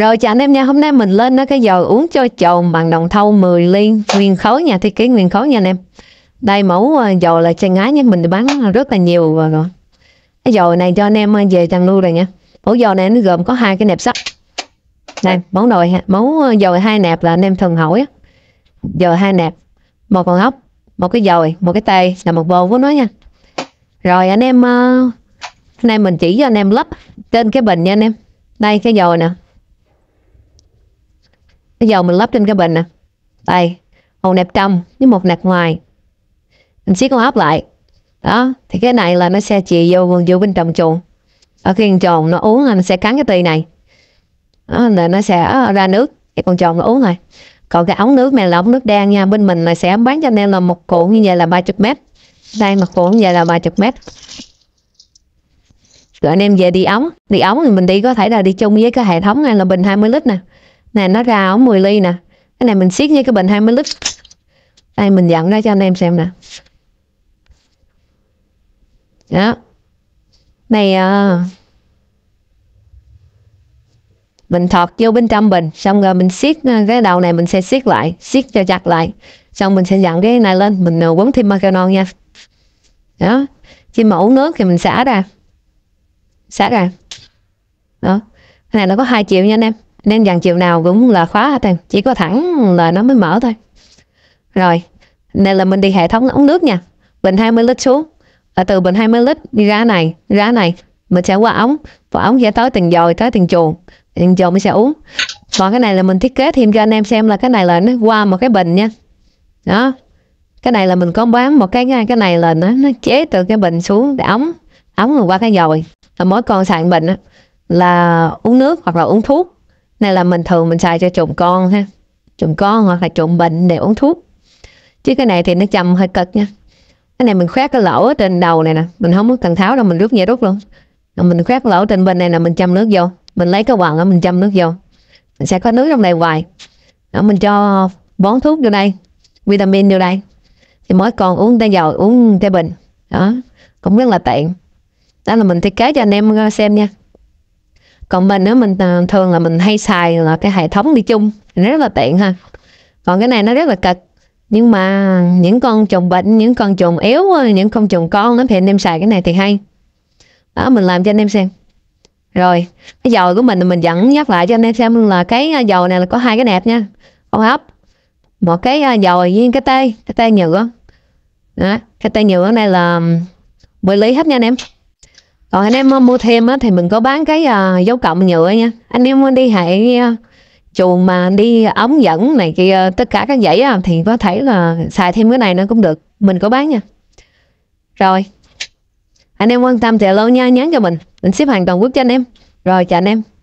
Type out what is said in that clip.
Rồi chào anh em nha, hôm nay mình lên cái giò uống cho chồng bằng đồng thau 10 ly nguyên khối nha. thiết kế nguyên khối nha anh em. Đây mẫu ờ, giò là chân ái nhé, mình bán rất là nhiều rồi. Cái giò này cho anh em ờ, về chăn nuôi rồi nha. Mẫu giò này nó gồm có hai cái nẹp sắt. Đây, mẫu nồi mẫu ờ, giò hai nẹp là anh em thường hỏi. Giò hai nẹp, một con ốc, một cái dồi, một cái tay là một bồ của nó nha. Rồi anh em hôm nay mình chỉ cho anh em lắp trên cái bình nha anh em. Đây cái giò nè, cái dầu mình lắp trên cái bình nè. Đây, một nẹp trong với một nẹp ngoài. Mình xiết con ốc lại. Đó, thì cái này là nó sẽ chì vô vô bên trong chuồng. Ở khi con tròn nó uống là nó sẽ cắn cái tì này. Đó, là nó sẽ à, ra nước. Cái con tròn nó uống rồi. Còn cái ống nước này là ống nước đen nha. Bên mình là sẽ bán cho anh em là một cuộn như vậy là 30 mét. Đây một cuộn như vậy là 30 mét rồi anh em về đi ống đi ống thì mình đi có thể là đi chung với cái hệ thống này là bình 20 lít nè nè nó ra ống 10 ly nè cái này mình siết như cái bình 20 lít đây mình dặn ra cho anh em xem nè đó này à, mình thọt vô bên trong bình xong rồi mình siết ờ, cái đầu này mình sẽ siết lại siết cho chặt lại xong mình sẽ dặn cái này lên mình ờ, quấn thêm macaron nha đó khi mà uống nước thì mình xả ra xả ra đó cái này nó có hai triệu nha anh em nên dần chiều nào cũng là khóa hết em chỉ có thẳng là nó mới mở thôi rồi nên là mình đi hệ thống ống nước nha bình 20 lít xuống ở từ bình 20 lít ra này ra này mình sẽ qua ống và ống sẽ tới từng dồi tới từng chuồng từng chuồng mình sẽ uống còn cái này là mình thiết kế thêm cho anh em xem là cái này là nó qua một cái bình nha đó cái này là mình có bán một cái cái này là nó, nó chế từ cái bình xuống để ống ống rồi qua cái dồi là mỗi con sạn bình là uống nước hoặc là uống thuốc này là mình thường mình xài cho trộm con ha trộm con hoặc là trộm bệnh để uống thuốc chứ cái này thì nó chầm hơi cực nha cái này mình khoét cái lỗ trên đầu này nè mình không cần tháo đâu mình rút nhẹ rút luôn mình khoét lỗ trên bên này là mình châm nước vô mình lấy cái quần đó mình châm nước vô mình sẽ có nước trong này hoài đó, mình cho bón thuốc vô đây vitamin vô đây thì mỗi con uống tay dầu uống tay bình đó cũng rất là tiện đó là mình thiết kế cho anh em xem nha còn mình á mình ờ, thường là mình hay xài là cái hệ thống đi chung nó rất là tiện ha còn cái này nó rất là cực nhưng mà những con trùng bệnh những con trùng yếu những con trùng con đó thì anh em xài cái này thì hay đó mình làm cho anh em xem rồi cái dầu của mình mình vẫn nhắc lại cho anh em xem là cái ờ, dầu này là có hai cái nẹp nha con hấp một cái ờ, dầu với cái tê cái tê nhựa đó cái tê nhựa này là bưởi lý hết nha anh em còn anh em mua thêm á, thì mình có bán cái uh, dấu cộng nhựa nha anh em đi hệ uh, à, chuồng mà đi ống dẫn này kia tất cả các dãy uh, thì có thể là xài thêm cái này nó cũng được mình có bán nha rồi anh em quan tâm thì alo nha nhắn cho mình mình ship hàng toàn quốc cho anh em rồi chào anh em